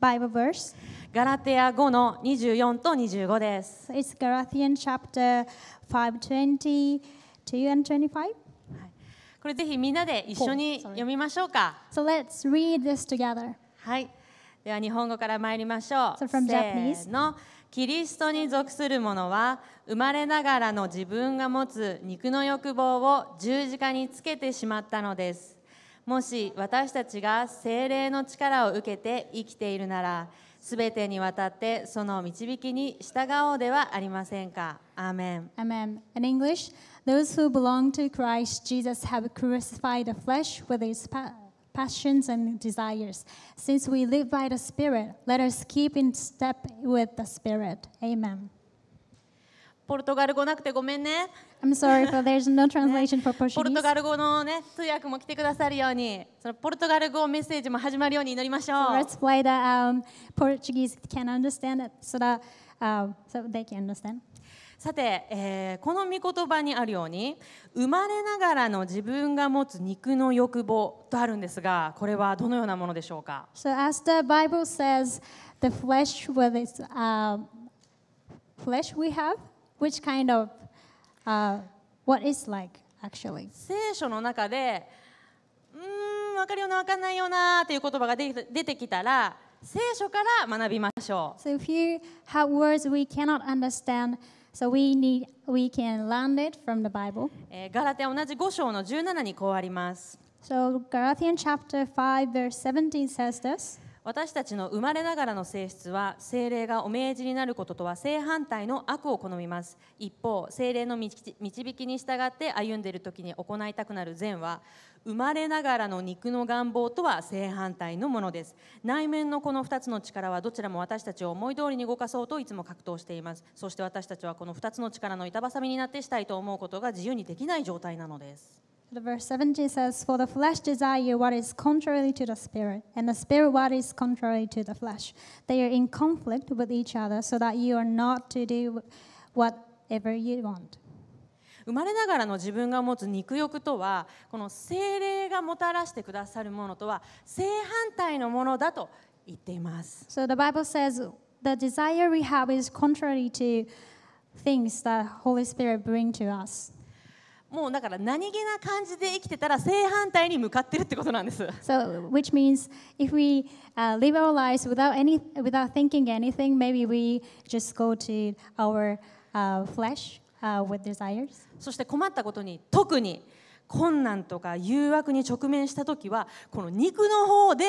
Bible verse. ガラテア5の24と25です。It's g a l a t i a n chapter 5:20 and 25. これぜひみんなで一緒に読みましょうか。So let's read this together. はい。では日本語から参りましょう。So from Japanese. せーの。キリストに属する者は生まれながらの自分が持つ肉の欲望を十字架につけてしまったのです。もし私たちが精霊の力を受けて生きているならすべてにわたってその導きに従おうではありませんか。アーメン。アーメン。In English, those who belong to Christ Jesus have crucified the flesh with its passions and desires. Since we live by the Spirit, let us keep in step with the Spirit. Amen. ポルトガル語なくてごめんね。I'm sorry, but there's no translation for Portuguese. ポルトガル語のね通訳も来てくださるように、そのポルトガル語メッセージも始まるように祈りましょう。So、let's pray that、um, Portuguese can understand it so that、uh, so they can understand. さて、えー、この御言葉にあるように生まれながらの自分が持つ肉の欲望とあるんですがこれはどのようなものでしょうか So as the Bible says the flesh with its、uh, flesh we have which kind of、uh, what is like actually? 聖書の中でうん分かるような分かんないようなという言葉が出てきたら聖書から学びましょう。So if you have words we cannot understand So we need, we can learn it from the Bible. ガラテン同じ5章の17にこうあります。So Galatians chapter 5 verse 17 says this. 私たちの生まれながらの性質は精霊がお命じになることとは正反対の悪を好みます一方精霊の導きに従って歩んでいる時に行いたくなる善は生まれながらの肉の願望とは正反対のものです内面のこの2つの力はどちらも私たちを思い通りに動かそうといつも格闘していますそして私たちはこの2つの力の板挟みになってしたいと思うことが自由にできない状態なのです The verse 17 says, For the flesh desire what is contrary to the spirit, and the spirit what is contrary to the flesh. They are in conflict with each other, so that you are not to do whatever you want. 生まれながらの自分が持つ肉欲とはこの精霊がもたらしてくださるものとは正反対のものだと言っています。So the Bible says the desire we have is contrary to things that Holy Spirit bring to us. もうだから何気な感じで生きてたら正反対に向かってるってことなんです。So, which means if we、uh, live our lives without, any, without thinking anything, maybe we just go to our、uh, flesh、uh, with desires. そして困ったことに特に困難とか誘惑に直面したときは、この肉の方で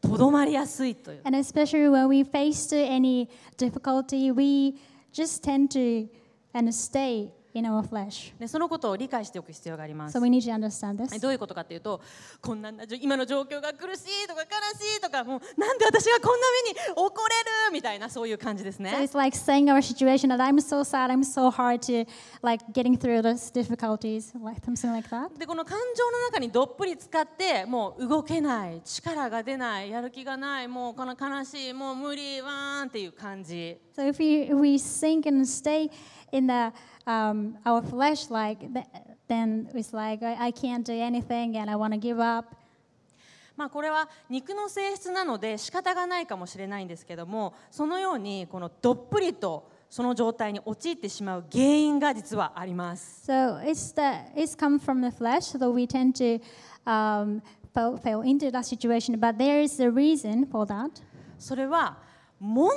とどまりやすいという。And especially when we face any difficulty, we just tend to and stay in our flesh. でそのことを理解しておく必要があります。So、we need to understand this. どういうことかというと、こんな今の状況が苦しいとか悲しいとか、もうなんで私がこんな目に怒れるみたいなそういう感じですね。So、it's like saying our situation that I'm so sad, I'm so hard to like getting through those difficulties, like something like that. でこの感情の中にどっぷり使って、もう動けない、力が出ない、やる気がない、もうこの悲しい、もう無理わーんっていう感じ。So if we, if we sink and stay in the um, our flesh, like then it's like I, I can't do anything and I want to give up. まあこれは肉の性質なので仕方がないかもしれないんですけどもそのようにこのどっぷりとその状態に陥ってしまう原因が実はあります。So it's the it's come from the flesh, so we tend to、um, f a l l into that situation, but there is a reason for that. それは問題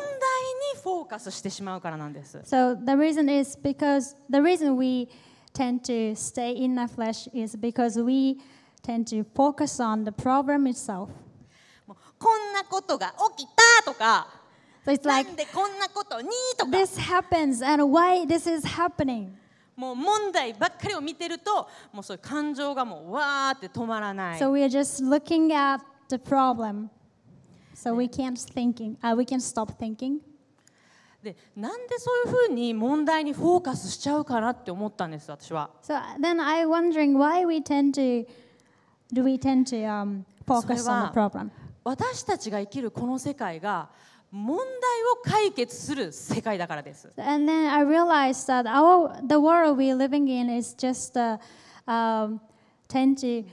にフォーカスしてしまうからなんです。So the reason is because the reason we tend to stay in the flesh is because we tend to focus on the problem itself. こんなことが起きたとか、so、it's like, なんでこんなことにとか。This happens and why this is happening. もう問題ばっかりを見てると、もうそういう感情がもうわーって止まらない。So we are just looking at the problem. So we can't thinking,、uh, we can stop thinking. でなんでそういうふうに問題にフォーカスしちゃうかなって思ったんです私は。So then I wondering why we tend to do we tend to、um, focus on the problem. 私たちが生きるこの世界が問題を解決する世界だからです。And then I realized that our the world we living in is just、a、uh, um, tend to、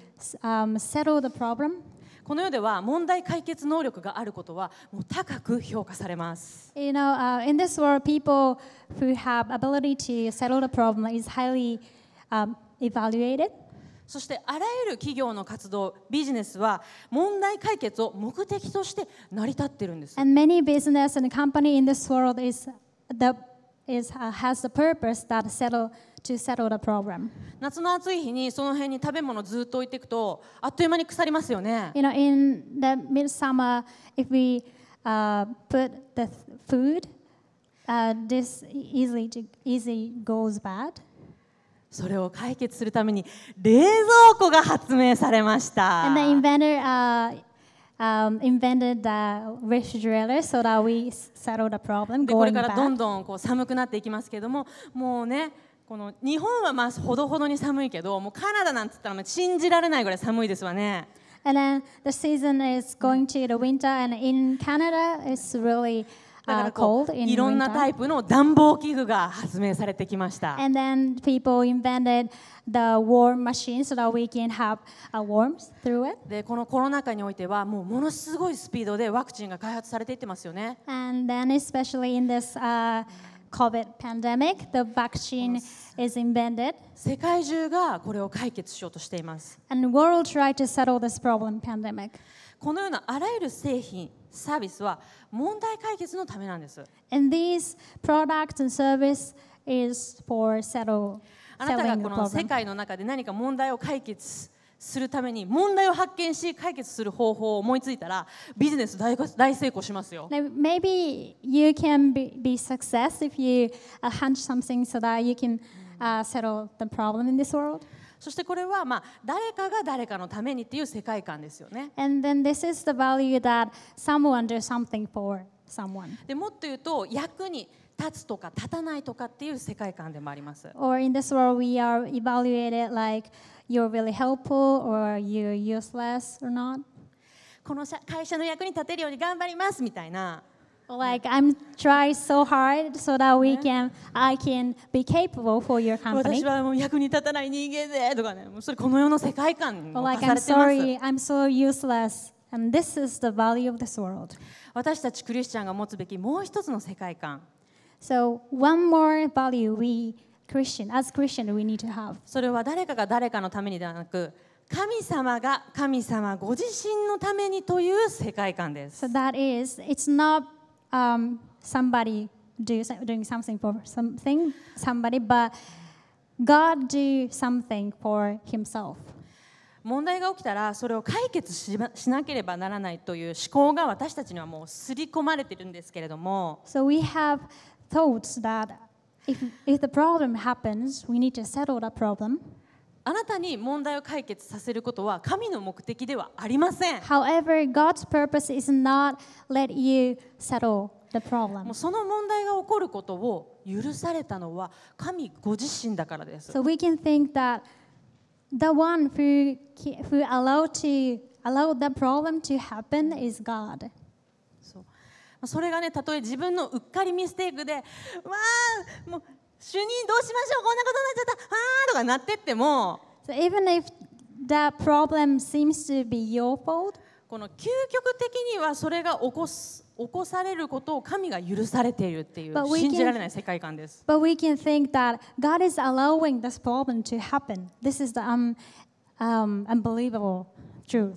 um, settle the problem. この世では問題解決能力があることはもう高く評価されます。You know,、uh, in this world, people who have ability to settle the problem is highly、um, evaluated. そしてあらゆる企業の活動、ビジネスは問題解決を目的として成り立ってるんです。And many business and company in this world is the, is、uh, has the purpose that settle to settle the problem. 夏の暑い日にその辺に食べ物ずっと置いていくとあっという間に腐りますよね。You know, in the midsummer, if we、uh, put the food, uh, this easily, to, easily goes bad. それを解決するために冷蔵庫が発明されました。And the inventor, uh, um, invented the refrigerator so that we settle the problem going back. これからどんどんこう寒くなっていきますけれども、もうね。この日本はまあほどほどに寒いけど、もうカナダなんて言ったら信じられないぐらい寒いですわね。And then the season is going to the winter, and in Canada, it's really uh, cold in winter. いろんなタイプの暖房器具が発明されてきました。And then people invented the warm machine so that we can have a warmth through it. で、このコロナ禍においては、もうものすごいスピードでワクチンが開発されていってますよね。And then especially in this、uh, COVID pandemic, the vaccine is invented. 世界中がこれを解決しようとしています。And the world tried to settle this problem pandemic. このようなあらゆる製品、サービスは問題解決のためなんです。And these products and service is for settle. あなたがこの世界の中で何か問題を解決するために問題を発見し解決する方法を思いついたらビジネス大大成功しますよ。Maybe you can be, be success if you hunch something so that you can、uh, settle the problem in this world. そしてこれはまあ誰かが誰かのためにっていう世界観ですよね。And then this is the value that someone does something for someone. でもっと言うと役に。立つとか立たないとかっていう世界観でもあります。Or in this world we are evaluated like you're really helpful or you're useless or not. この会社の役に立てるように頑張りますみたいな。Like I'm trying so hard so that we can I can be capable for your company. 私はもう役に立たない人間でとかね、もうそれこの世の世界観に侵されてます。Like I'm sorry, I'm so useless. And this is the value of this world. 私たちクリスチャンが持つべきもう一つの世界観。So one more value we Christian, as Christian, we need to have. それは誰かが誰かのためにではなく、神様が神様ご自身のためにという世界観です。So that is, it's not、um, somebody do, doing something for something, somebody, but God do something for himself. 問題が起きたらそれを解決ししなければならないという思考が私たちにはもう刷り込まれているんですけれども。So we have thoughts that if, if the problem happens, we need to settle that problem. あなたに問題を解決させることは神の目的ではありません。However, God's purpose is not let you settle the problem. もうその問題が起こることを許されたのは神ご自身だからです。So we can think that the one who, who allowed, to, allowed the problem to happen is God. そうそれがねたとえ自分のうっかりミステイクで「わあもう主任どうしましょうこんなことになっちゃったああ」とかなってっても。So even if that problem seems to be your fault, この究極的にはそれが起こす起こされることを神が許されているっていう信じられない世界観です。But we can think that God is allowing this problem to happen. This is the um, um, unbelievable truth.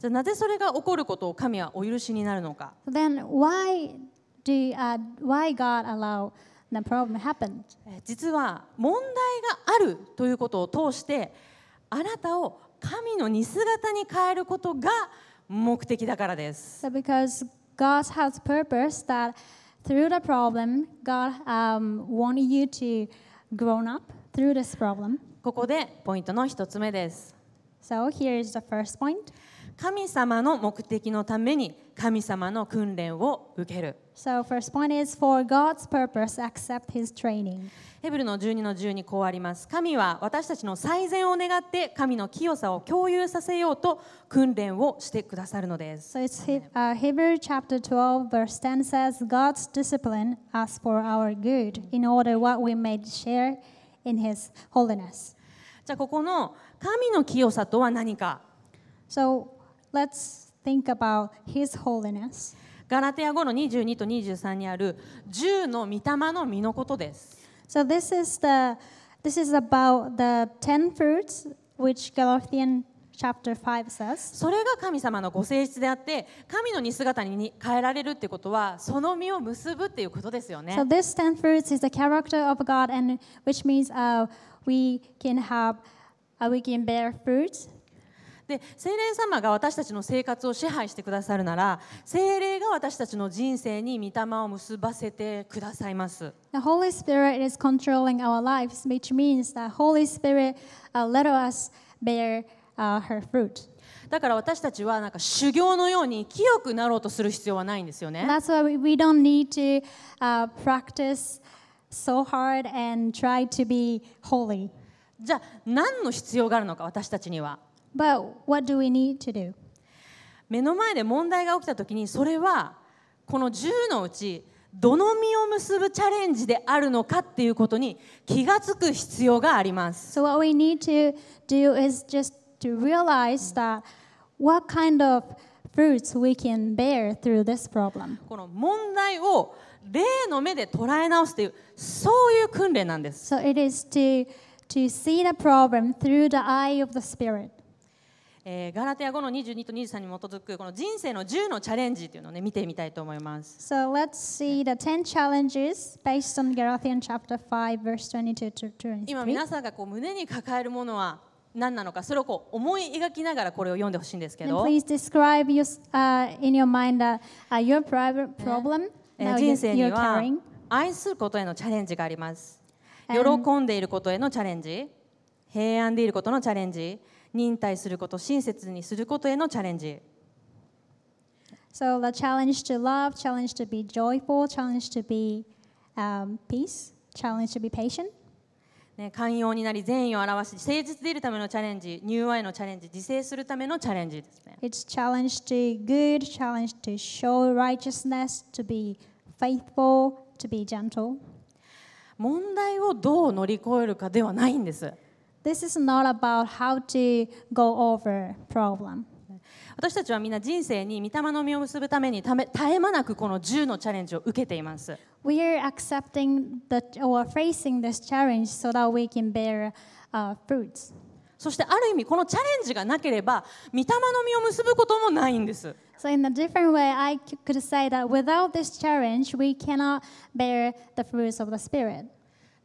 じゃあなぜそれが起こることを神はお許しになるのか Then why do、uh, why God allow the problem happened? 実は問題があるということを通してあなたを神の似姿に変えることが目的だからです。So because God has purpose that through the problem, God、um, wanted you to grown up through this problem. ここでポイントの一つ目です。So here is the first point. 神様の目的のために神様の訓練を受ける。So first point is for God's purpose, accept his training. ヘブルの12の12こうあります。神は私たちの最善を願って神の清さを共有させようと訓練をしてくださるのです。So it's、uh, Hebrew chapter 12 verse 10 says God's discipline us for our good in order what we may share in his holiness. じゃあここの神の清さとは何か So Let's think about His holiness. ガラテヤ語の22と23にある10の御霊の実のことです。So this is the This is about the ten fruits which g a l a t i a n chapter 5 says. それが神様のご性質であって、神の似姿に変えられるってことは、その実を結ぶっていうことですよね。So this ten fruits is the character of God, and which means、uh, we can have、uh, we can bear fruits で精霊様が私たちの生活を支配してくださるなら精霊が私たちの人生に御霊を結ばせてくださいます。The Holy Spirit is controlling our lives, which means that Holy Spirit、uh, let us bear、uh, her fruit. だから私たちはなんか修行のように清くなろうとする必要はないんですよね。That's why we don't need to、uh, practice so hard and try to be holy. じゃあ何の必要があるのか私たちには。But what do we need to do? 目の前で問題が起きた時にそれはこの10のうちどの実を結ぶチャレンジであるのかっていうことに気が付く必要があります。So what we need to do is just to realize that what kind of fruits we can bear through this problem. この問題を例の目で捉え直すというそういう訓練なんです。So it is to, to see the problem through the eye of the Spirit. えー、ガラテア5の22と23に基づくこの人生の10のチャレンジというのを、ね、見てみたいと思います。So let's see the 10 challenges based on g a l a t i a n chapter 5 verse 22 to 23. 今皆さんがこう胸に抱えるものは何なのかそれをこう思い描きながらこれを読んでほしいんですけど。And please describe your,、uh, in your mind、uh, your private problem、ね、人生には愛することへのチャレンジがあります。喜んでいることへのチャレンジ、平安でいることのチャレンジ。忍耐すること、親切にすることへのチャレンジ。So the challenge to love, challenge to be joyful, challenge to be、um, peace, challenge to be patient. ね、寛容になり善意を表し誠実でいるためのチャレンジ、入和へのチャレンジ、自制するためのチャレンジですね。It's challenge to good, challenge to show righteousness, to be faithful, to be gentle. 問題をどう乗り越えるかではないんです。This is not about how to go over problem. 私たちはみんな人生に御霊の実を結ぶためにため絶え間なくこの10のチャレンジを受けています。We are accepting the, or facing this challenge so that we can bear、uh, fruits. そしてある意味このチャレンジがなければ御霊の実を結ぶこともないんです。So in a different way, I could say that without this challenge, we cannot bear the fruits of the Spirit.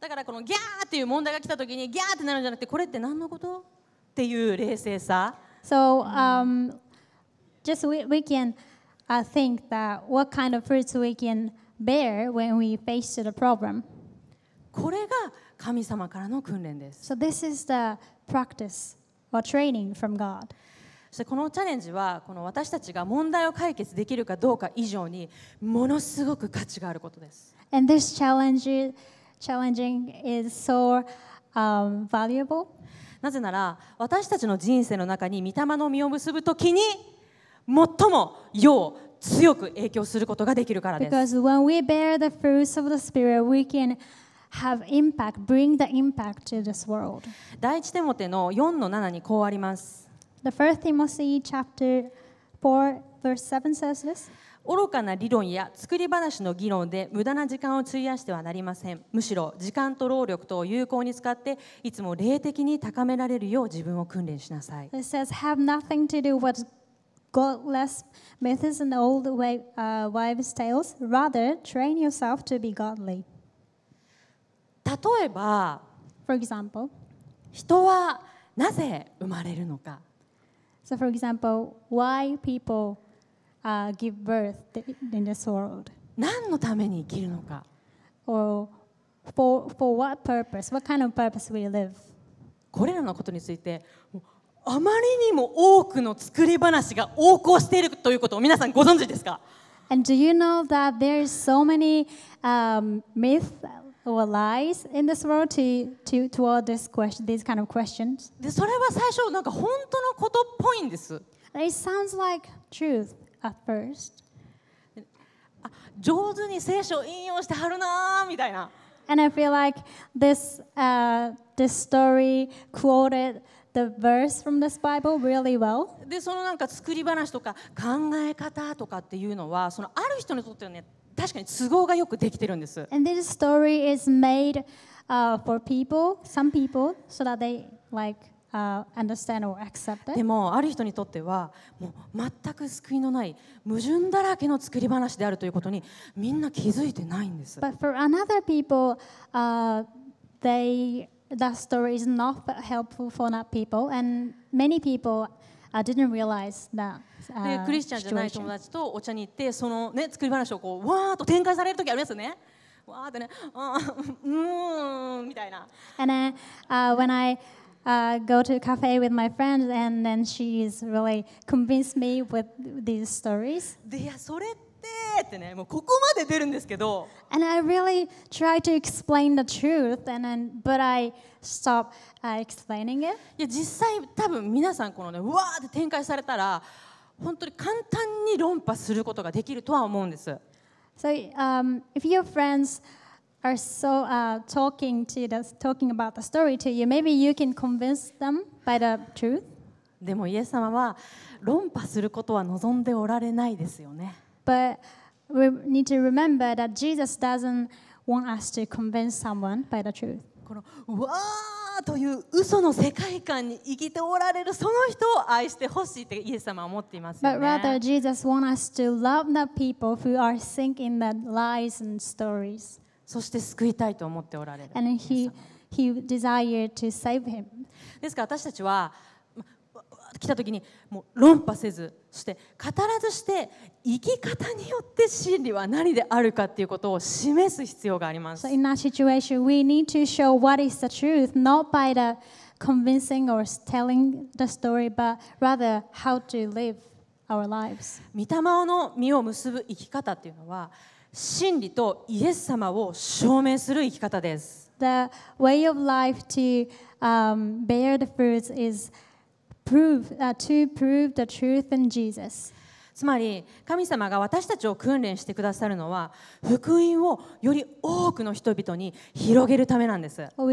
だからこのギャーっていう問題が来た時にギャーってなるんじゃなくてこれって何のことっていう冷静さ。So, um, just we, we can uh, think that what kind of fruits we can bear when we face the problem. これが神様からの訓練です。So, this is the practice or training from God. そしてこのチャレンジはこの私たちが問題を解決できるかどうか以上にものすごく価値があることです。And this challenge challenging is so、um, valuable. なぜなら私たちの人生の中に御霊の実を結ぶときに最も要強く影響することができるからです。Because when we bear the fruits of the Spirit, we can have impact, bring the impact to this world. 第一テモテの4の7にこうあります。The first Timothy chapter 4 verse 7 says this. 愚かな理論や作り話の議論で無駄な時間を費やしてはなりませんむしろ時間と労力と有効に使っていつも霊的に高められるよう自分を訓練しなさい It says have nothing to do with godless methods and old way,、uh, wives tales rather train yourself to be godly 例えば For example 人はなぜ生まれるのか So for example why people uh, give birth in this world. 何のために生きるのか。Or for, for what purpose? What kind of purpose we live? これらのことについて、あまりにも多くの作り話が横行しているということを皆さんご存知ですか And do you know that there is so many、um, myths or lies in this world to, to, toward this question, these kind of questions? でそれは最初、なんか本当のことっぽいんです。It sounds like truth. at first. あ上手に聖書を引用してはるなーみたいな。And I feel like this,、uh, this story quoted the verse from this Bible really well. で、そのなんか作り話とか考え方とかっていうのは、そのある人にとってはね、確かに都合がよくできてるんです。And this story is made、uh, for people, some people, so that they like でもある人にとってはもう全く救いのない矛盾だらけの作り話であるということにみんな気づいてないんです。But for another people,、uh, they that story is not helpful for that people, and many people didn't realize that. クリスチャンじゃない友達とお茶に行ってその、ね、作り話をこうわーっと展開される時ありますよね。わーってね、うん、みたいな。And then、uh, when I uh, go to a cafe with my friend, and then she's really convinced me with these stories. and I really try to explain the truth, and then, but I stop uh, explaining it. いや、実際多分皆さんこのね、うわーって展開されたら、本当に簡単に論破することができるとは思うんです。So, um, if your friends are so uh, talking to the, talking about the story to you, maybe you can convince them by the truth. でもイエス様は論破することは望んでおられないですよね。But we need to remember that Jesus doesn't want us to convince someone by the truth. このうわーという嘘の世界観に生きておられるその人を愛してほしいってイエス様は思っていますよね。But rather Jesus wants us to love the people who are sinking in the lies and stories. そして救いたいと思っておられる。And he, he desired to save him. ですから私たちは来た時にもう論破せずそして語らずして生き方によって真理は何であるかっていうことを示す必要があります。So in that situation, we need to show what is the truth, not by the convincing or telling the story, but rather how to live our lives. 御霊の実を結ぶ生き方っていうのは、真理とイエス様を証明する生き方です。The way of life to、um, bear the fruits is prove,、uh, to prove the truth in Jesus. つまり神様が私たちを訓練してくださるのは福音をより多くの人々に広げるためなんです。この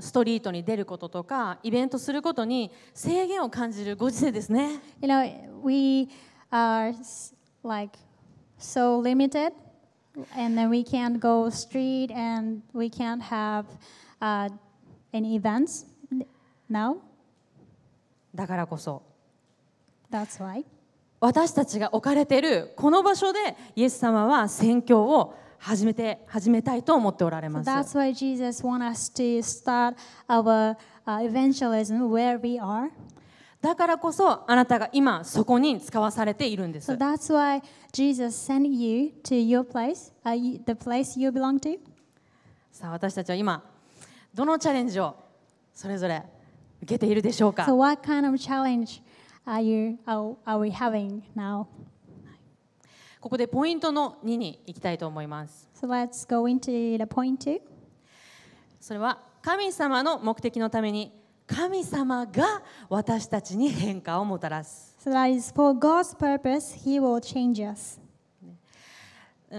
ストリートに出ることとかイベントすることに制限を感じるご時世ですね。Any events now? だからこそ That's why. 私たちが置かれているこの場所でイエス様は宣教を始めて始めたいと思っておられます。That's why Jesus wants us to start our、uh, evangelism where we are. だからこそあなたが今そこに使わされているんです。So、that's why Jesus sent you to your place,、uh, the place you belong to. さあ私たちは今どのチャレンジをそれぞれ受けているでしょうか So what kind of challenge are you are we having now? ここでポイントの2に行きたいと思います。So let's go into the point two. それは神様の目的のために神様が私たちに変化をもたらす。So that is for God's purpose, He will change us.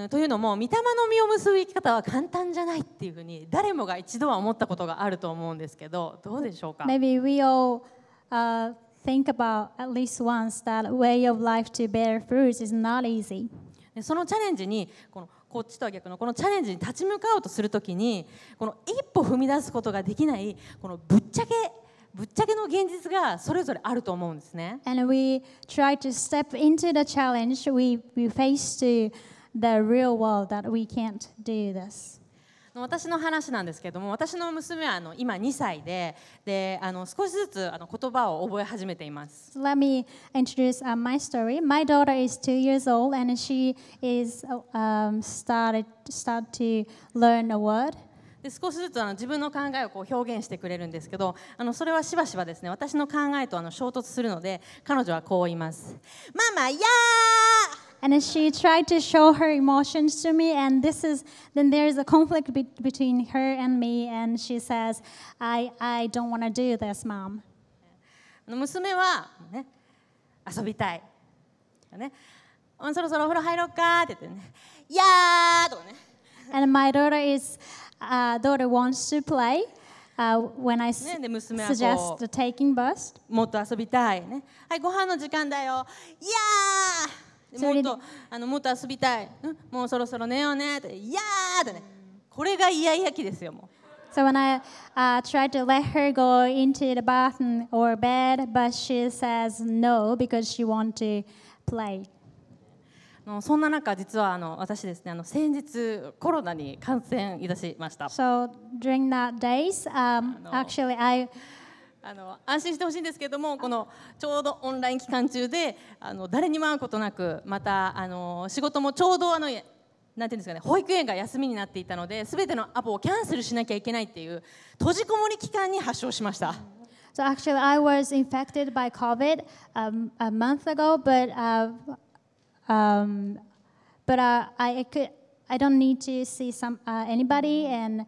というのも御霊の実を結ぶ生き方は簡単じゃないっていうふうに誰もが一度は思ったことがあると思うんですけどどうでしょうか Maybe we all、uh, think about at least once that way of life to bear fruits is not easy そのチャレンジにこのこっちとは逆のこのチャレンジに立ち向かおうとするときにこの一歩踏み出すことができないこのぶっちゃけぶっちゃけの現実がそれぞれあると思うんですね。And we try to step into the challenge we, we face to the real world that we can't do this. 私の話なんですけども私の娘はあの今2歳でであの少しずつあの言葉を覚え始めています。Let me introduce、uh, my story. My daughter is two years old and she is、um, started start to learn a word. で少しずつあの自分の考えをこう表現してくれるんですけどあのそれはしばしばですね私の考えとあの衝突するので彼女はこう言います。ママやー and she tried to show her emotions to me and this is then there is a conflict be- between her and me and she says i, I don't want to do this mom 娘は、ね、遊びたい、ね、そろそろお風呂入ろうかって言ってね「いやー!」とかね。And my daughter is、uh, daughter wants to play uh, when I suggest the taking bus. もっと遊びたいね。はい、ご飯の時間だよ。いやーもっとあのもっと遊びたい、うん、もうそろそろ寝ようねって「いやー!」ってねこれがイヤイヤ期ですよもう。So when I uh, tried to let her go into the bathroom or bed, but she says no because she wants to play. そんな中、実はあの私ですね、あの先日コロナに感染いたしました。So during that days,、um, actually I あの安心してほしいんですけれどもこのちょうどオンライン期間中であの誰にも会うことなくまたあの仕事もちょうどあのなんていうんですかね保育園が休みになっていたのですべてのアポをキャンセルしなきゃいけないっていう閉じこもり期間に発症しました。So actually, I was infected by COVID um, a month ago, but uh, um, but uh, I could I don't need to see some uh, anybody and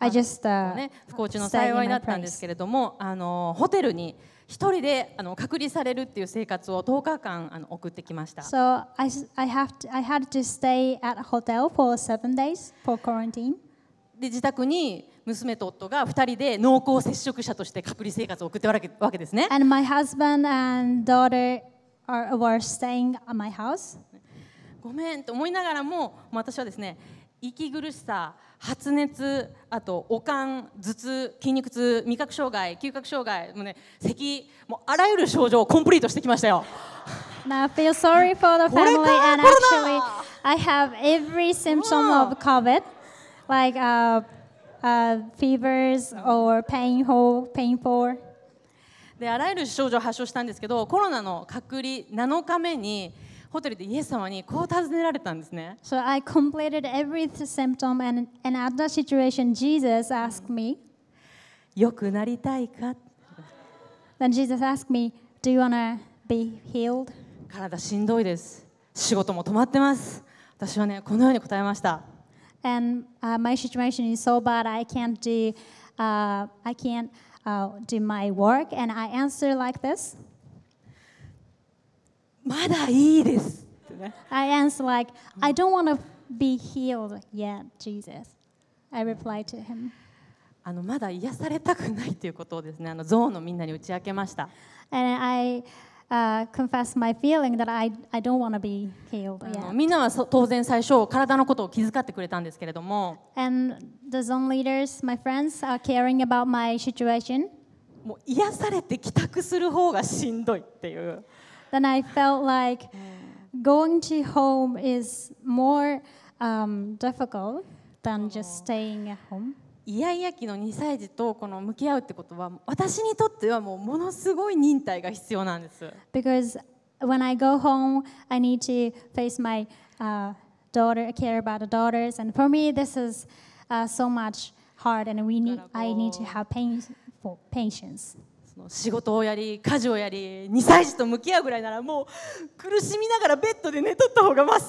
ね、不幸中の幸いになったんですけれどもあのホテルに一人であの隔離されるっていう生活を10日間あの送ってきました。So I, have I had to stay at hotel for seven days for quarantine. で自宅に娘と夫が2人で濃厚接触者として隔離生活を送ってわけわけですね。And my husband and daughter are, were staying at my house. ごめんと思いながらも私はですね息苦しさ発熱あと悪寒頭痛筋肉痛味覚障害嗅覚障害もうね咳もうあらゆる症状をコンプリートしてきましたよ。Now I feel sorry for the family and actually I have every symptom of COVID like uh, uh, fevers or painful painful であらゆる症状を発症したんですけどコロナの隔離7日目にホテルでイエス様にこう尋ねられたんですね。So I completed every symptom and, and at that situation Jesus asked me, よくなりたいか Then Jesus asked me, Do you wanna be healed? 体しんどいです。仕事も止まってます。私はね、このように答えました。And、uh, my situation is so bad, I can't do,、uh, I can't、uh, do my work. And I answer like this. まだいいです。I answer like, I don't want to be healed yet, Jesus. I reply to him. あのまだ癒されたくないということをですね、あのゾーンのみんなに打ち明けました。And I Uh, confess my feeling that I, I don't want to be healed yet. みんなは当然最初体のことを気遣ってくれたんですけれども And the zone leaders, my friends, are caring about my situation. もう癒されて帰宅する方がしんどいっていう。then I felt like going to home is more um, difficult than just oh. staying at home. イヤイヤ期の2歳児とこの向き合うってことは私にとってはもうものすごい忍耐が必要なんです。Because when I go home, I need to face my、uh, daughter, care about the daughters, and for me this is、uh, so much hard, and we need I need to have pain, patience. その仕事をやり家事をやり2歳児と向き合うぐらいならもう苦しみながらベッドで寝とった方がマシや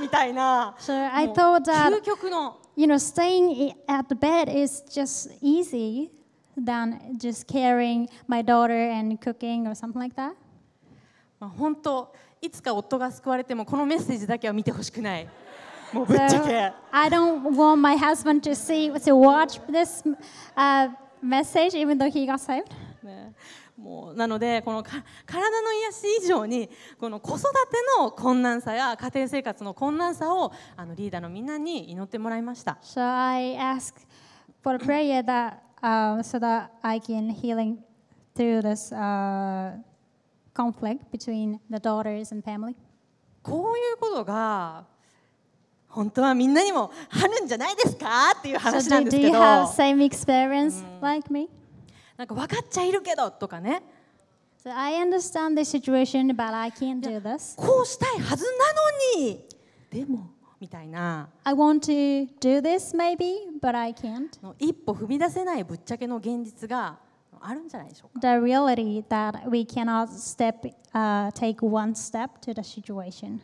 みたいな。So I thought that, 究極の You know, staying at the bed is just easy than just carrying my daughter and cooking or something like that. まあ本当いつか夫が救われてもこのメッセージだけは見てほしくない。もうぶっちゃけ。So, I don't want my husband to see to watch this、uh, message even though he got saved. ね、もうなのでこの体の癒し以上にこの子育ての困難さや家庭生活の困難さをあのリーダーのみんなに祈ってもらいました。So I ask for prayer that、uh, so that I can healing through this、uh, conflict between the daughters and family. こういうことが本当はみんなにもあるんじゃないですかっていう話なんですけど。So、do you have same experience like me? なんか分かっちゃいるけどとかね。So、I understand the situation, but I can't do this. こうしたいはずなのにでもみたいな。I want to do this maybe, but I can't. 一歩踏み出せないぶっちゃけの現実があるんじゃないでしょうか。The reality that we cannot step,、uh, take one step to the situation.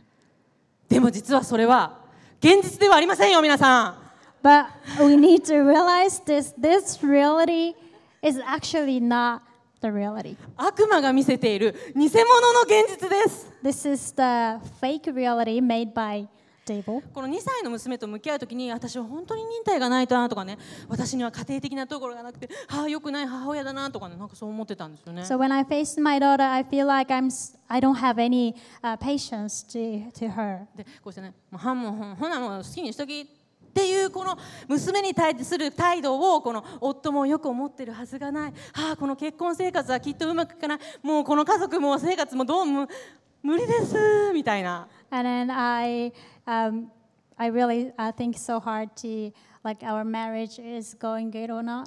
でも実はそれは現実ではありませんよ、皆さん。But we need to realize this, this reality is actually not the reality. 悪魔が見せている偽物の現実です。This is the fake reality made by この2歳の娘と向き合う時に私は本当に忍耐がないなとかね私には家庭的なところがなくて母よくない母親だなとかねなんかそう思ってたんですよね。So when I faced my daughter, I feel like I'm I don't have any、uh, patience to, to her. でこうしてね、もうほなもう好きにしときっていうこの娘に対する態度をこの夫もよく思ってるはずがない、はあ、この結婚生活はきっとうまくいかないもうこの家族も生活もどうも無理ですみたいな。And then I,、um, I really、think so hard to like our marriage is going good or not.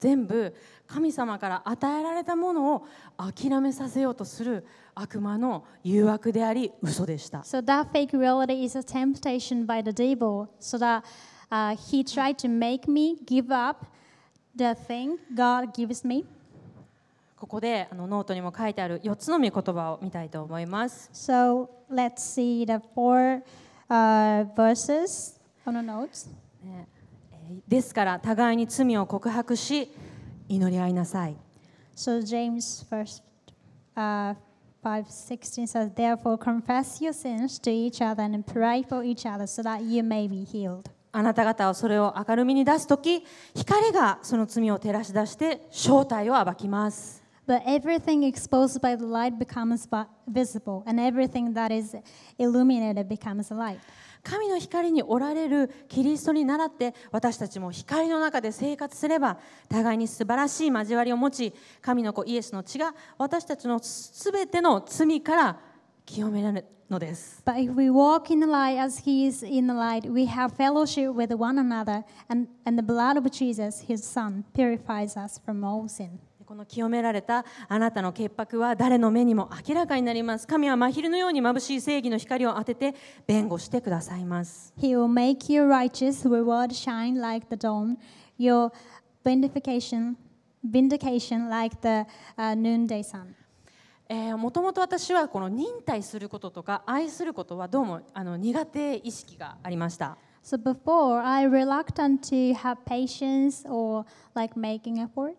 全部神様から与えられたものを諦めさせようとする悪魔の誘惑であり嘘でした。So that fake reality is a temptation by the devil so that、uh, he tried to make me give up the thing God gives me. ここであのノートにも書いてある4つの御言葉を見たいと思います。So let's see the four、uh, verses on the notes. ですから互いに罪を告白し祈り合いなさい。So James first、uh, 5 16 says, Therefore, confess your sins to each other and pray for each other so that you may be healed. あなた方はそれを明るみに出すとき、光がその罪を照らし出して、正体を暴きます。But everything exposed by the light becomes visible, and everything that is illuminated becomes light. 神の光におられるキリストに倣って私たちも光の中で生活すれば互いに素晴らしい交わりを持ち神の子イエスの血が私たちのすべての罪から清められるのです。But if we walk in the light as He is in the light, we have fellowship with one another, and, and the blood of Jesus, His Son, purifies us from all sin. この清められたあなたの潔白は誰の目にも明らかになります。神は真昼のように眩しい正義の光を当てて弁護してくださいます。He will make your righteous reward shine like the dawn, your vindication, vindication like the、uh, noonday sun. もともと私はこの忍耐することとか愛することはどうもあの苦手意識がありました。So before I reluctant to have patience or like making effort.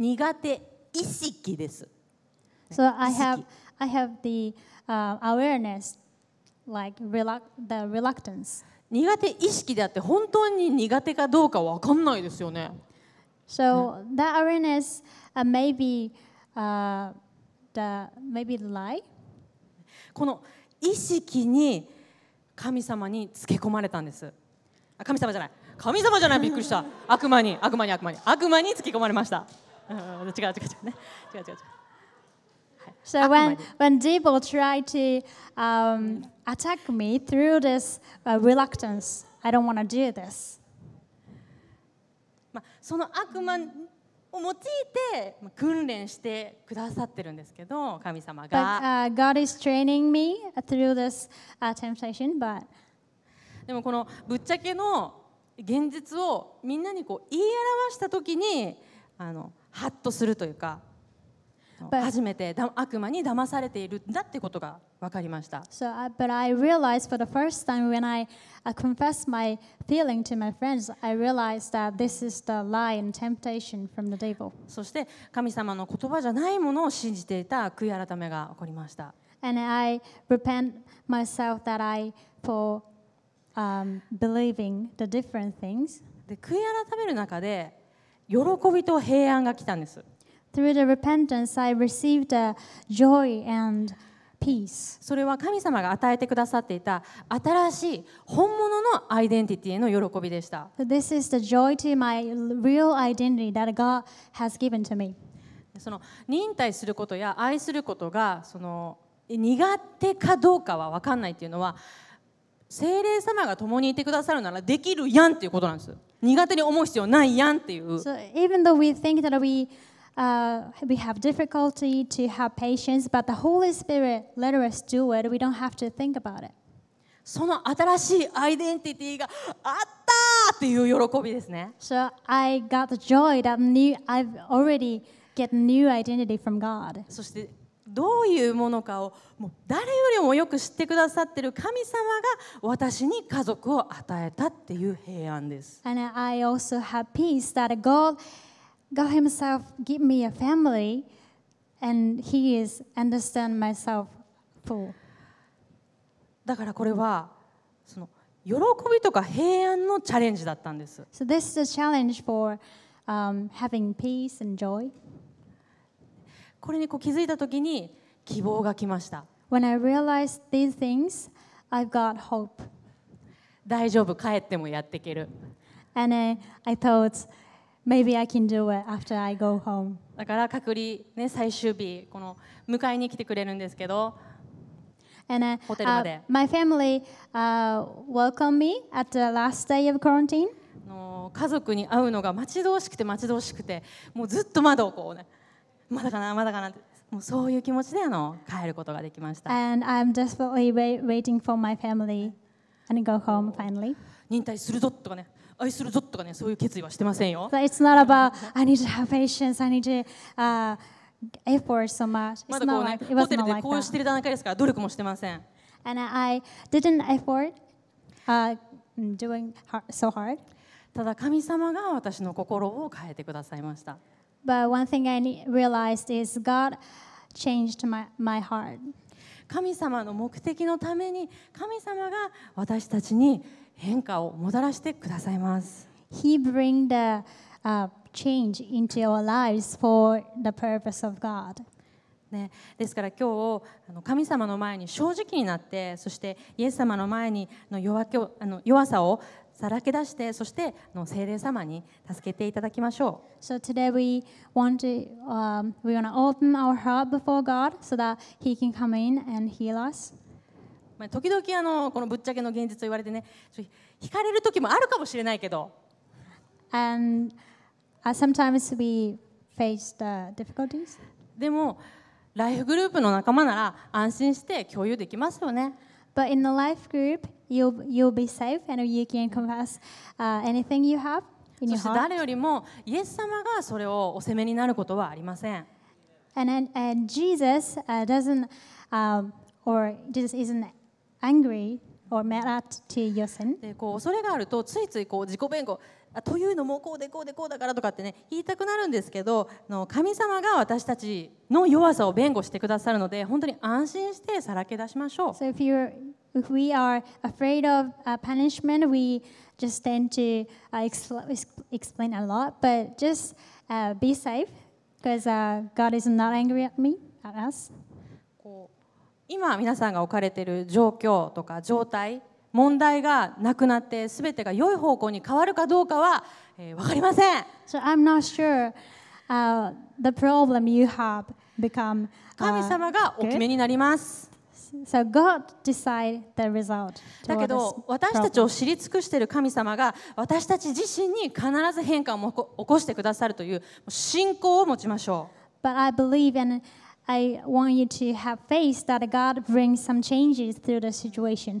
苦手意識です。So I have I have the、uh, awareness like reluct the reluctance. 苦手意識であって本当に苦手かどうかわかんないですよね。So、that awareness、uh, may be、uh, the maybe the lie. この意識に神様につけ込まれたんです。あ神様じゃない。神様じゃないびっくりした。悪魔に悪魔に悪魔に悪魔につけ込まれました。違う違う違うね。違う違う違う。So when, when Debo tried to um, attack me through this uh, reluctance, I don't want to do this. まあその悪魔を用いて訓練してくださってるんですけど、神様が。But, uh, God is training me through this、uh, temptation, but でもこのぶっちゃけの現実をみんなにこう言い表したときに、あのハッとするというか初めて悪魔に騙されているんだってことが分かりました。So, uh, but I realized for the first time when I uh, confessed my feeling to my friends, I realized that this is the lie and temptation from the devil. そして神様の言葉じゃないものを信じていた悔い改めが起こりました。And I repent myself that I for um, believing the different things. で悔い改める中で喜びと平安が来たんです。それは神様が与えてくださっていた新しい本物のアイデンティティへの喜びでした。その忍耐することや愛することがその苦手かどうかは分かんないというのは。精霊様が共にいてくださるならできるやんっていうことなんです。苦手に思う必要ないやんっていう。So even though we think that we Uh, we have difficulty to have patience, but the Holy Spirit let us do it. We don't have to think about it. その新しいアイデンティティがあったっていう喜びですね。So I got the joy that new, I've already get new identity from God. そしてどういうものかをもう誰よりもよく知ってくださってる神様が私に家族を与えたっていう平安です。And I also have peace that God, God Himself give me a family and He is understand myself full. だからこれはその喜びとか平安のチャレンジだったんです。So this is a challenge for、um, having peace and joy. これにこう気づいたときに希望が来ました。When I realized these things, I've got hope. 大丈夫、帰ってもやっていける。And I, I thought, maybe I can do it after I go home. だから隔離、ね、最終日、この迎えに来てくれるんですけど、And I, ホテルまで。Uh, my family、uh, welcomed me at the last day of quarantine. の家族に会うのが待ち遠しくて待ち遠しくて、もうずっと窓をこうね。まだかなまだかなってもうそういう気持ちであの帰ることができました。And I'm desperately waiting for my family and go home finally. 忍耐するぞとかね。愛するぞとかね、そういう決意はしてませんよ。So、it's not about I need to have patience, I need to、uh, effort so much. It's まだこうね、like, ホテルでこうしている段階ですから、努力もしてません。And I didn't effort、uh, doing so hard. ただ神様が私の心を変えてくださいました。But one thing I realized is God changed my, my heart. 神様の目的のために神様が私たちに変化をもたらしてくださいます。He bring the、uh, change into our lives for the purpose of God. ね、ですから今日神様の前に正直になってそしてイエス様の前にの弱きあの弱さをさらけ出して、そしての聖霊様に助けていただきましょう。So today we want to、um, we want to open our heart before God so that He can come in and heal us. まあ時々あのこのぶっちゃけの現実と言われてね、惹かれる時もあるかもしれないけど。And、uh, sometimes we face the difficulties. でもライフグループの仲間なら安心して共有できますよね。But in the life group, you'll, you'll be safe and you can confess、uh, anything you have. そして誰よりも、イエス様がそれをお責めになることはありません。でこう恐れがあると、ついついこう自己弁護。あというのもこうでこうでこうだからとかってね言いたくなるんですけどの神様が私たちの弱さを弁護してくださるので本当に安心してさらけ出しましょう。So if you're If we are afraid of uh, punishment, we just tend to uh, expl explain a lot, but just uh, be safe because uh, God is not angry at me, at us. 今皆さんが置かれている状況とか状態問題がなくなって全てが良い方向に変わるかどうかは、えー、分かりません。So I'm not sure、uh, the problem you have become、uh, 神様がお決めになります。So God decide the result だけど私たちを知り尽くしている神様が私たち自身に必ず変化をもこ起こしてくださるという信仰を持ちましょう。But I believe and I want you to have faith that God brings some changes through the situation.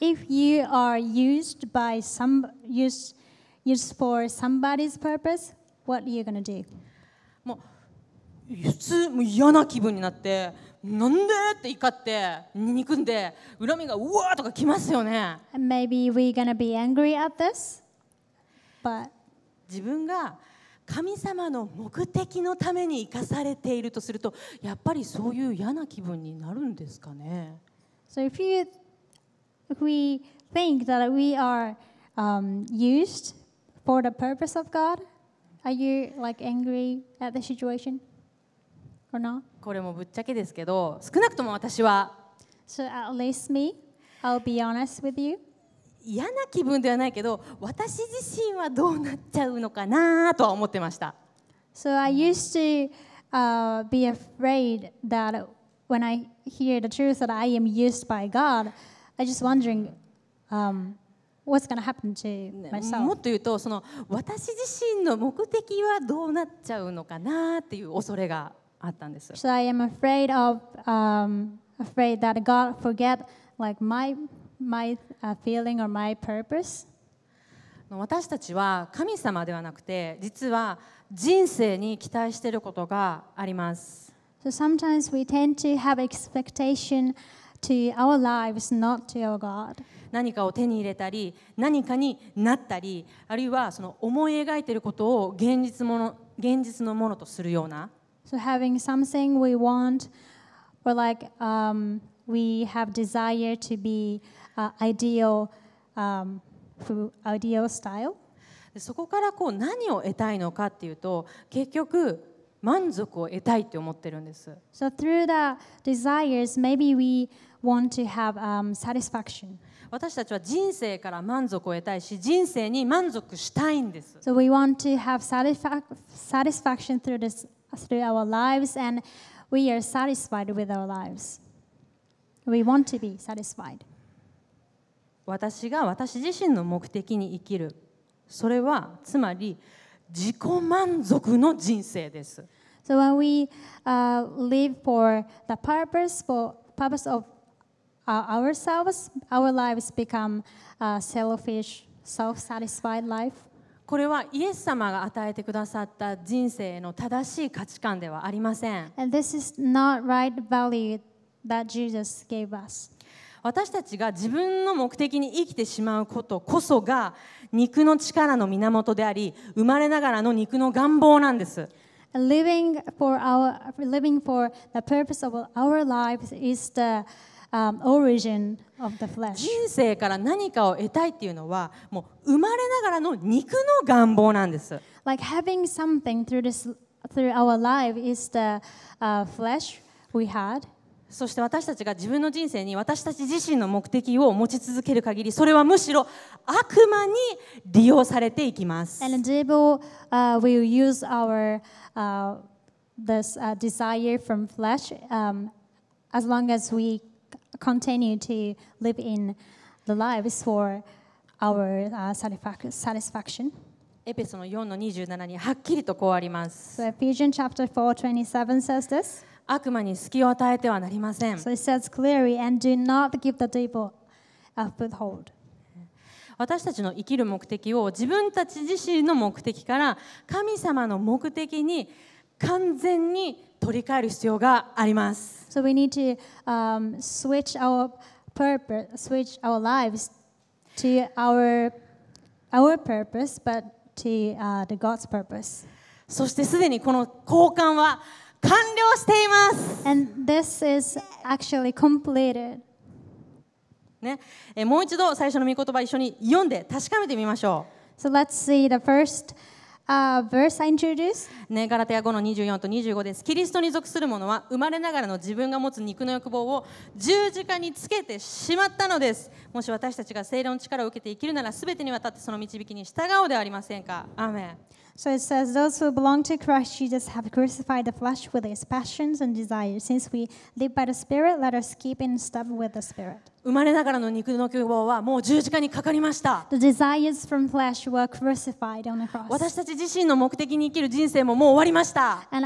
if you are used by some use used for somebody's purpose, what are you gonna do? もう普通もう嫌な気分になってなんでって怒って憎んで恨みがうわーとかきますよね。Maybe we're gonna be angry at this, but 自分が神様の目的のために生かされているとするとやっぱりそういう嫌な気分になるんですかね。So if you we think that we are um, used for the purpose of God? Are you like angry at the situation or not? これもぶっちゃけですけど、少なくとも私は So at least me, I'll be honest with you. 嫌な気分ではないけど、私自身はどうなっちゃうのかなとは思ってました。So I used to、uh, be afraid that when I hear the truth that I am used by God, I'm just wondering、um, what's going to happen to myself. もっと言うとその私自身の目的はどうなっちゃうのかなっていう恐れがあったんです。So I am afraid of、um, afraid that God forget like my my feeling or my purpose. 私たちは神様ではなくて実は人生に期待していることがあります。So sometimes we tend to have expectation to our lives, not to our God. 何かを手に入れたり何かになったりあるいはその思い描いていることを現実もの現実のものとするような。So having something we want or like、um, we have desire to be、uh, ideal, um, ideal style. そこからこう何を得たいのかっていうと結局満足を得たいって思ってるんです。So through the desires, maybe we want to have、um, satisfaction. 私たちは人生から満足を得たいし、人生に満足したいんです。So we want to have satisfaction through, this, through our lives and we are satisfied with our lives. We want to be satisfied. 私が私自身の目的に生きる。それはつまり、自己満足の人生です。So when we、uh, live for the purpose, for purpose of uh, ourselves, our lives become a selfish, self-satisfied life. これはイエス様が与えてくださった人生の正しい価値観ではありません。And this is not right value that Jesus gave us. 私たちが自分の目的に生きてしまうことこそが肉の力の源であり生まれながらの肉の願望なんです。Living for, our, living for the purpose of our lives is the um, origin of the flesh. 人生から何かを得たいっていうのはもう生まれながらの肉の願望なんです。Like having something through, this, through our life is the、uh, flesh we had. そして私たちが自分の人生に私たち自身の目的を持ち続ける限りそれはむしろ悪魔に利用されていきます。Our, uh, s エペソの4の27にはっきりとこうあります。So e p h e 4, 27 says this. 悪魔に隙を与えてはなりません。So it says clearly, and do not give the devil a foothold. 私たちの生きる目的を自分たち自身の目的から神様の目的に完全に取り替える必要があります。So we need to、um, switch our purpose, switch our lives to our, our purpose, but to、uh, the God's purpose. そしてすでにこの交換は完了しています。And this is actually completed. ね、えもう一度最初の御言葉一緒に読んで確かめてみましょう。So let's see the first Uh, verse I i n t r o d u c e ね、ガラテヤ5の24と25です。キリストに属する者は生まれながらの自分が持つ肉の欲望を十字架につけてしまったのです。もし私たちが聖霊の力を受けて生きるなら、全てにわたってその導きに従おうではありませんか。アーメン So it says, Those who belong to Christ Jesus have crucified the flesh with h i s passions and desires. Since we live by the Spirit, let us keep in step with the Spirit. 生まれながらの肉の希望はもう十字架にかかりました。私たち自身の目的に生きる人生ももう終わりました。も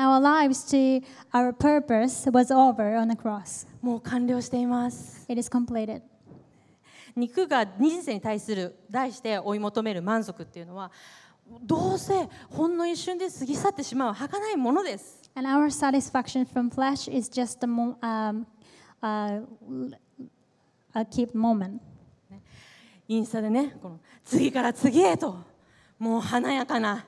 う完了しています。It is completed. 肉が人生に対する、題して追い求める満足っていうのは、どうせほんの一瞬で過ぎ去ってしまう儚いものです。And our satisfaction from flesh is just a, mo、um, uh, a keep moment. インスタでね、この次から次へと、もう華やかな、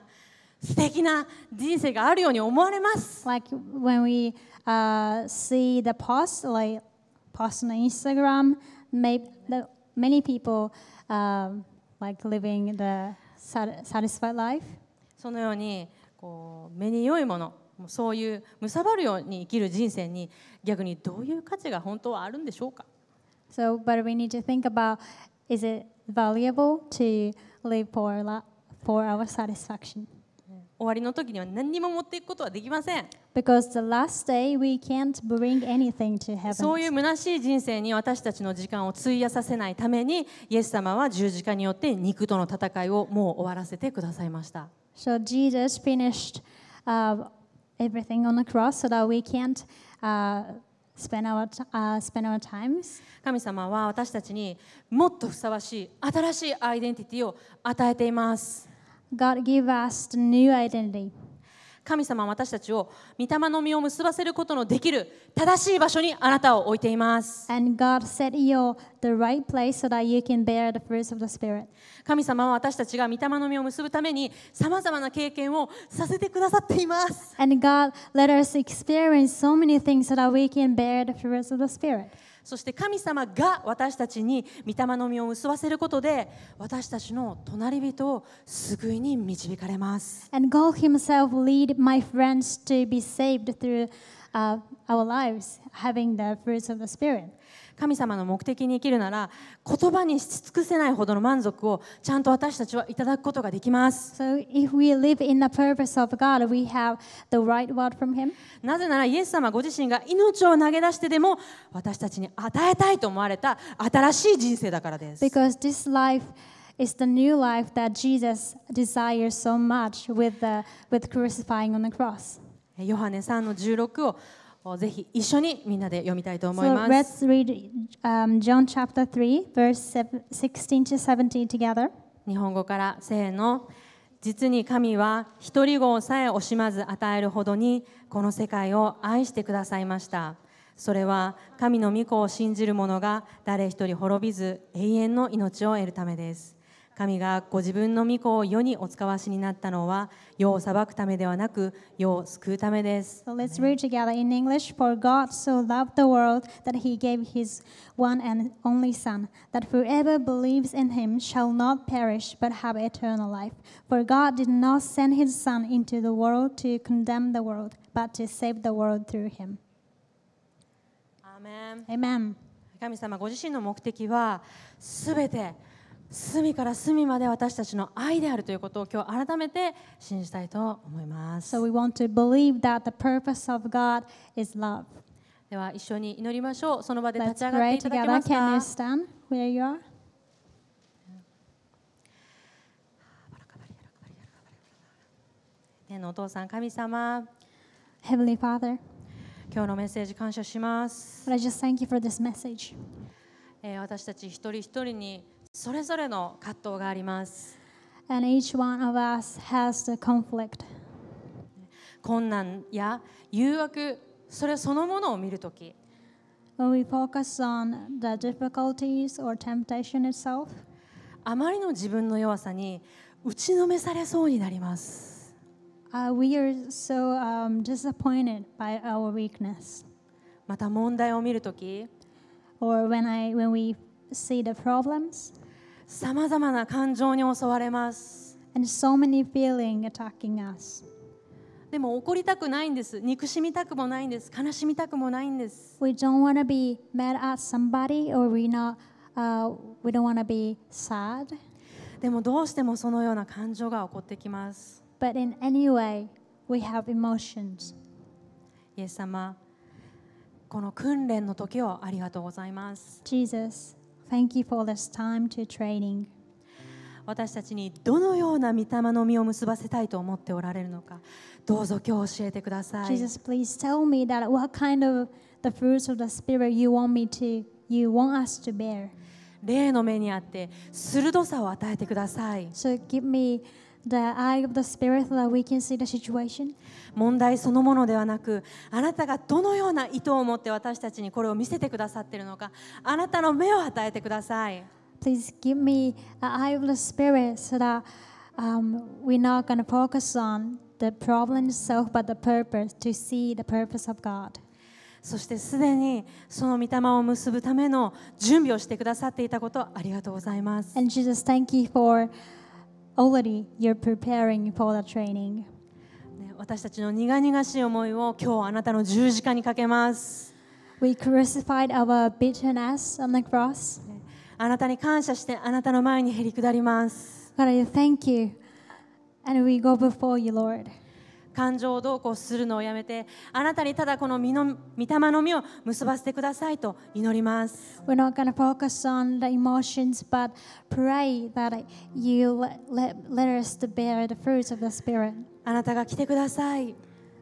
素敵な人生があるように思われます。Like when we、uh, see the post, like post on Instagram, maybe the, many people、uh, like living the satisfy life. そのようにこう目に良いものそういう貪るように生きる人生に逆にどういう価値が本当はあるんでしょうか So, but we need to think about is it valuable to live for, for our satisfaction? 終わりの時には何にも持っていくことはできません。そういう虚しい人生に私たちの時間を費やさせないために、イエス様は十字架によって肉との戦いをもう終わらせてくださいました。神様は私たちにもっとふさわしい新しいアイデンティティを与えています。神様は私たちを御霊の実を結ばせることのできる正しい場所にあなたを置いています。神様は私たちが御霊の実を結ぶためにさまざまな経験をさせてくださっています。そして神様が私たちに御霊の実を結ばせることで私たちの隣人を救いに導かれます。And God Himself lead my friends to be saved through、uh, our lives having the fruits of the Spirit. 神様の目的に生きるなら言葉にし尽くせないほどの満足をちゃんと私たちはいただくことができます。なぜならイエス様ご自身が命を投げ出してでも私たちに与えたいと思われた新しい人生だからです。Because t h ぜひ一緒にみんなで読みたいと思います。So、let's read、um, John chapter 3, verse 16 to 17 together. 日本語からせーの。実に神は一人子をさえ惜しまず与えるほどにこの世界を愛してくださいました。それは神の御子を信じる者が誰一人滅びず永遠の命を得るためです。神がご自分の御子を世にお使わしになったのは、世を裁くためではなく、世を救うためです。So let's read together in English: For God so loved the world that he gave his one and only Son, that whoever believes in him shall not perish but have eternal life. For God did not send his Son into the world to condemn the world, but to save the world through him. Amen. Amen. 神様ご自身の目的はすべて。隅から隅まで私たちの愛であるということを今日改めて信じたいと思います。では一緒に祈りましょう。その場で立ち上がって今日のメッセージ感謝します。私たち一人一人にそれぞれの葛藤があります。And each one of us has the conflict. 困難や誘惑、それそのものを見るとき。When we focus on the difficulties or temptation itself, あまりの自分の弱さに打ちのめされそうになります。Uh, we are so um, disappointed by our weakness. また問題を見るとき、or when, I, when we see the problems, さまざまな感情に襲われます。And so many feeling attacking us. でも怒りたくないんです。憎しみたくもないんです。悲しみたくもないんです。We don't want to be mad at somebody or we, not,、uh, we don't want to be sad. でもどうしてもそのような感情が起こってきます。But in any way, we have emotions. イエス様、この訓練の時をありがとうございます。Jesus, Thank you for this time to training. 私たちにどのような御霊の実を結ばせたいと思っておられるのか、どうぞ今日教えてください。Jesus, please tell me that what kind of the fruits of the Spirit you want me to, you want us to bear. 霊の目にあって鋭さを与えてください。So give me the eye of the Spirit that we can see the situation. 問題そのものではなくあなたがどのような意図を持って私たちにこれを見せてくださっているのかあなたの目を与えてください。Please give me an eye of the Spirit so that、um, we're not going to focus on the problem itself but the purpose to see the purpose of God. そしてすでにその御霊を結ぶための準備をしてくださっていたことありがとうございます。And Jesus, thank you for Already you're preparing for the training. 私たちの苦々しい思いを今日あなたの十字架にかけます。We crucified our bitterness on the cross. あなたに感謝してあなたの前にへり下ります。God, I thank you. And we go before you, Lord. 感情をどうこうするのをやめてあなたにただこの身の御霊の実を結ばせてくださいと祈ります。We're not going to focus on the emotions but pray that you let, let us to bear the fruits of the Spirit. あなたが来てください。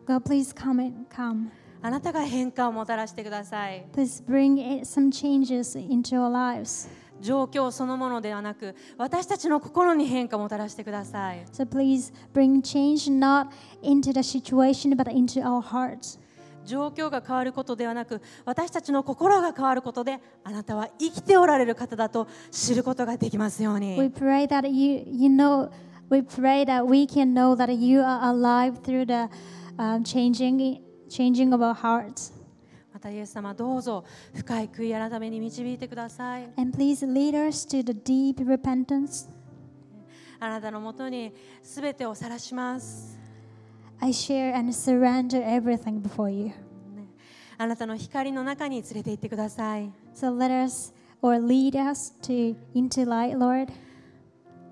God, please come and come. あなたが変化をもたらしてください。Please bring some changes into our lives. 状況そのものではなく私たちの心に変化をもたらしてください。So please bring change not into the situation but into our hearts. 状況が変わることではなく私たちの心が変わることであなたは生きておられる方だと知ることができますように。We pray that you, you know, we pray that we can know that you are alive through the、um, changing, changing of our hearts. またイエス様どうぞ深い悔い改めに導いてください。And please lead us to the deep repentance. あなたのもとにすべてを晒します。I share and surrender everything before you. あなたの光の中に連れて行ってください。So let us or lead us to into light, Lord.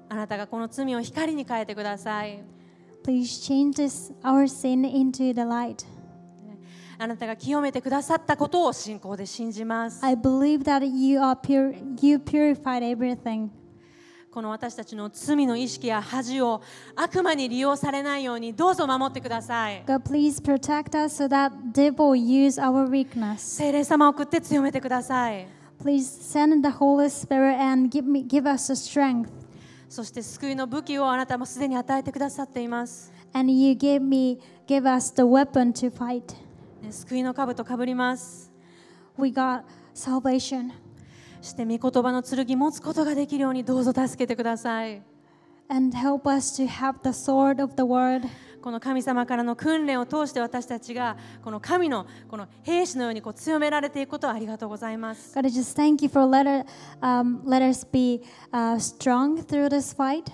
あなたがこの罪を光に変えてください。Please change this, our sin into the light. あなたが清めてくださったことを信仰で信じます。I believe that you, are pure, you purified everything. この私たちの罪の意識や恥を悪魔に利用されないようにどうぞ守ってください。God, please protect us so that devil use our weakness. 聖霊様を送って強めてください。Please send the Holy Spirit and give, me, give us the strength. そして救いの武器をあなたもすでに与えてくださっています。And you gave me, give us the weapon to fight. ね、救いの兜かぶります。We got salvation. そして御言葉の剣持つことができるようにどうぞ助けてください。And help us to have the sword of the word. この神様からの訓練を通して私たちがこの神のこの兵士のようにこう強められていくことをありがとうございます。God, just thank you for let, um, let us be、uh, strong through this fight.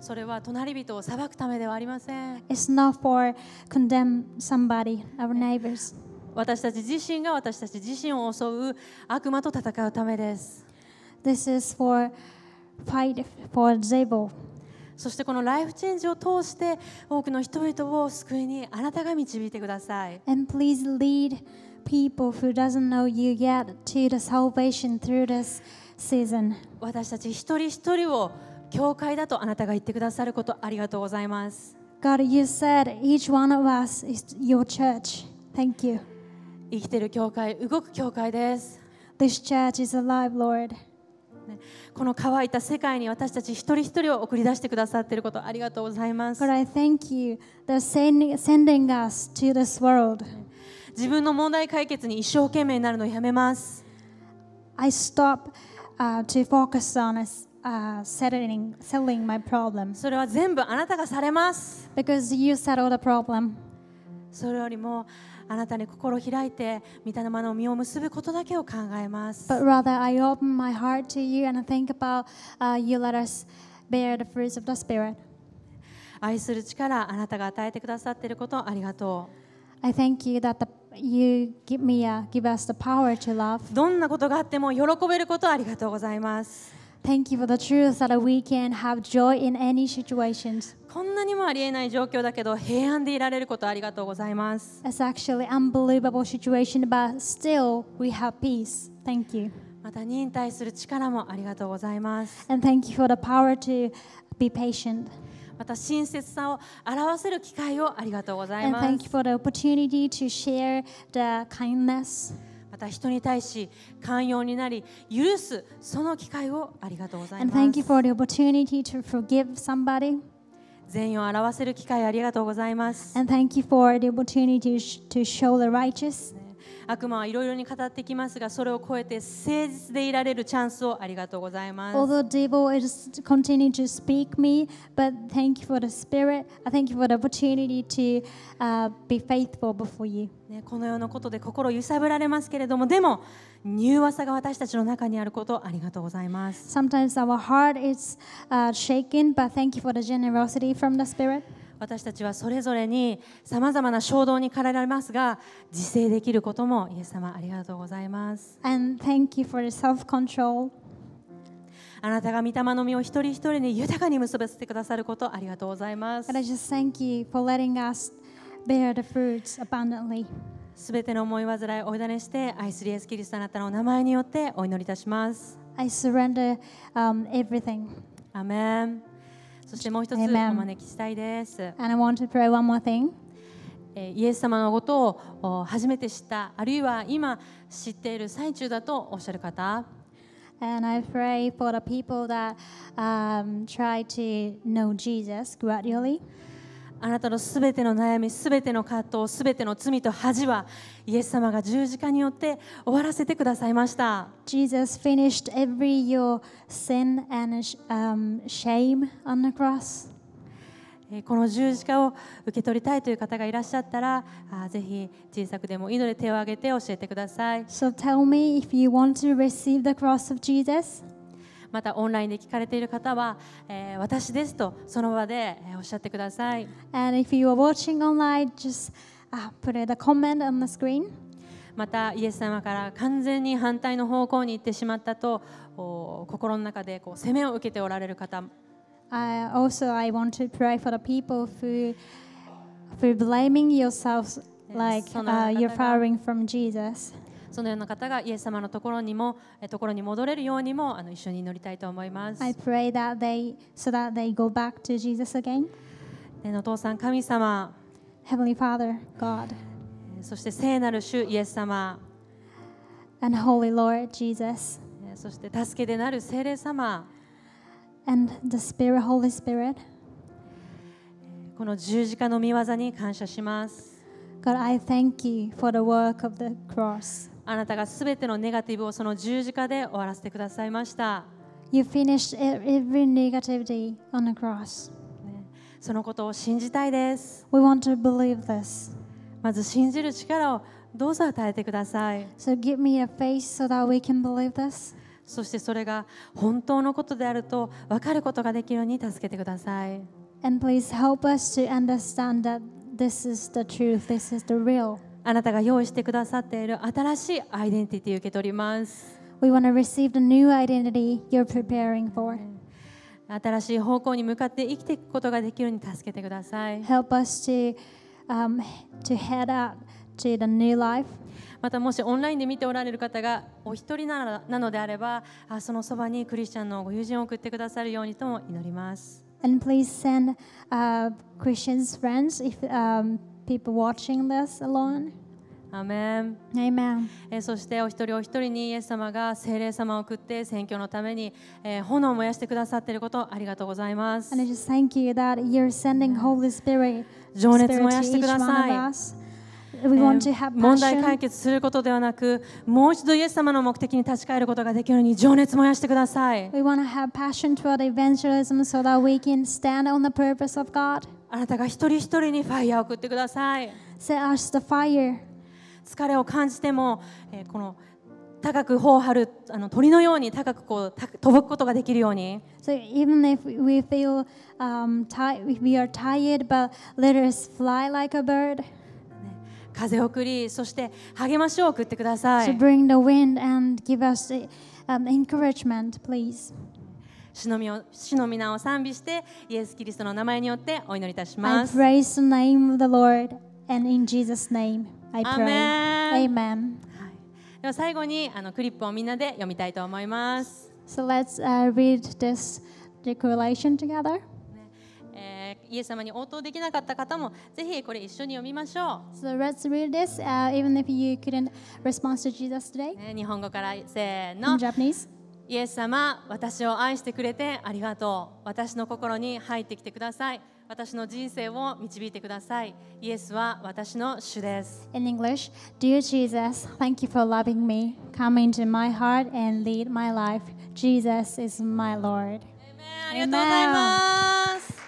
それは隣人を裁くためではありません。It's not for condemn somebody, our neighbors. 私たち自身が私たち自身を襲う悪魔と戦うためです。This is for fight for Zabel. そしてこのライフチェンジを通して多くの人々を救いにあなたが導いてください。And please lead people who doesn't know you yet to the salvation through this season. 私たち一人一人を教会だとあなたが言ってくださることありがとうございます。God, you said each one of us is your church. Thank you. 生きてる教会、動く教会です。This church is alive, Lord. この乾いた世界に私たち一人一人を送り出してくださっていることありがとうございます。God, I thank you for sending us to this world. 自分の問題解決に一生懸命になるのをやめます。I stop、uh, to focus on us. uh, settling, settling my problem. それは全部あなたがされます Because you settle the problem. それよりもあなたに心を開いて御霊の実を結ぶことだけを考えます But rather, I open my heart to you and I think about、uh, you let us bear the fruits of the Spirit. 愛する力あなたが与えてくださっていることありがと I thank you that the, you give, me, uh, give us the power to love. うどんなことがあっても喜べることありがとうございます Thank you for the truth that we can have joy in any situations. こんなにもありえない状況だけど平安でいられることありがとうございます。It's actually unbelievable situation, but still we have peace. Thank you. また忍耐する力もありがとうございます。And thank you for the power to be patient. また親切さを表せる機会をありがとうございます。And thank you for the opportunity to share the kindness. また人に対し寛容になり許すその機会をありがとうございます。a n 善意を表せる機会ありがとうございます。And thank you for the opportunity to show the righteous. 悪魔はいろいろに語ってきますがそれを超えて誠実でいられるチャンスをありがとうございます Although devil is continuing to speak me but thank you for the spirit I thank you for the opportunity to、uh, be faithful before you ね、このようなことで心揺さぶられますけれども、でも、ニュー技が私たちの中にあることありがとうございます。Sometimes our heart is、uh, shaken, but thank you for the generosity from the Spirit. 私たちはそれぞれにさまざまな衝動に駆られますが自制できることもイエス様ありがとうございます。And thank you for self-control. あなたが御霊の実を一人一人に豊かに結ばせてくださることありがとうございます。すべての思い煩いをお委ねして、愛するイエス・キリストあなたのお名前によってお祈りいたします。I surrender、um, everything. アメン。そしてもう一つお招きしたいです。And I want to pray one more thing. イエス様のことを初めて知った、あるいは今知っている最中だとおっしゃる方。And I pray for the people that、um, try to know Jesus gradually. あなたのすべての悩みすべての葛藤すべての罪と恥はイエス様が十字架によって終わらせてくださいました Jesus finished every your sin and、um, shame on the cross この十字架を受け取りたいという方がいらっしゃったら、ぜひ小さくでも祈り手を挙げて教えてください。So tell me if you want to receive the cross of Jesus. またオンラインで聞かれている方は、えー、私ですとその場でおっしゃってください。And if you are watching online, just、uh, put a comment on the screen. またイエス様から完全に反対の方向に行ってしまったと心の中でこう責めを受けておられる方。Uh, also, I want to pray for the people who, who blaming yourselves like uh, you're firing from Jesus. そのような方がイエス様のところにもところに戻れるようにもあの一緒に祈りたいと思います。I pray that they, so that they go back to Jesus again. 天のお父さん、神様。Heavenly Father, God. そして聖なる主イエス様。And Holy Lord Jesus. そして助けでなる聖霊様。And the Spirit, Holy Spirit. この十字架の御業に感謝します。God, I thank you for the work of the cross. あなたがすべてのネガティブをその十字架で終わらせてくださいました。You finished every negativity on the cross. そのことを信じたいです。We want to believe this. まず信じる力をどうぞ与えてください。So give me a faith so that we can believe this. そしてそれが本当のことであると分かることができるように助けてください。And please help us to understand that this is the truth, this is the real. あなたが用意してくださっている新しいアイデンティティを受け取ります。We want to receive the new identity you're preparing for. 新しい方向に向かって生きていくことができるように助けてください。Help us to,、um, to head out to the new life. またもしオンラインで見ておられる方がお一人ならなのであればあそのそばにクリスチャンのご友人を送ってくださるようにとも祈ります。And please send、uh, Christians friends if、um, people watching this alone. アメンえそしてお一人お一人にイエス様が聖霊様を送って選挙のために、え炎を燃やしてくださっていることありがとうございます。情熱燃やしてください。問題解決することではなく、もう一度イエス様の目的に立ち返ることができるように情熱燃やしてください。We あなたが一人一人にファイヤーを送ってください。Set us the fire. 疲れを感じても、えー、この高く頬を張るあの鳥のように高くこうた飛ぶことができるように。So even if we feel、um, tired, we are tired, but let us fly like a bird. 風を送り、そして励ましを送ってください。So bring the wind and give us the, um, encouragement, please. 主のみを主の皆を賛美して、イエス・キリストの名前によってお祈りいたします。I praise the name of the Lord and in Jesus' name I pray. Amen. では最後にあのクリップをみんなで読みたいと思います。So let's、uh, read this declaration together. イエス様に応答できなかった方もぜひこれ一緒に読みましょう。So let's read this、uh, even if you couldn't respond to Jesus today. 日本語からせーの。In Japanese. イエス様私を愛してくれてありがとう私の心に入ってきてください私の人生を導いてくださいイエスは私の主です In English Dear Jesus thank you for loving me come into my heart and lead my life Jesus is my Lord ありがとうございます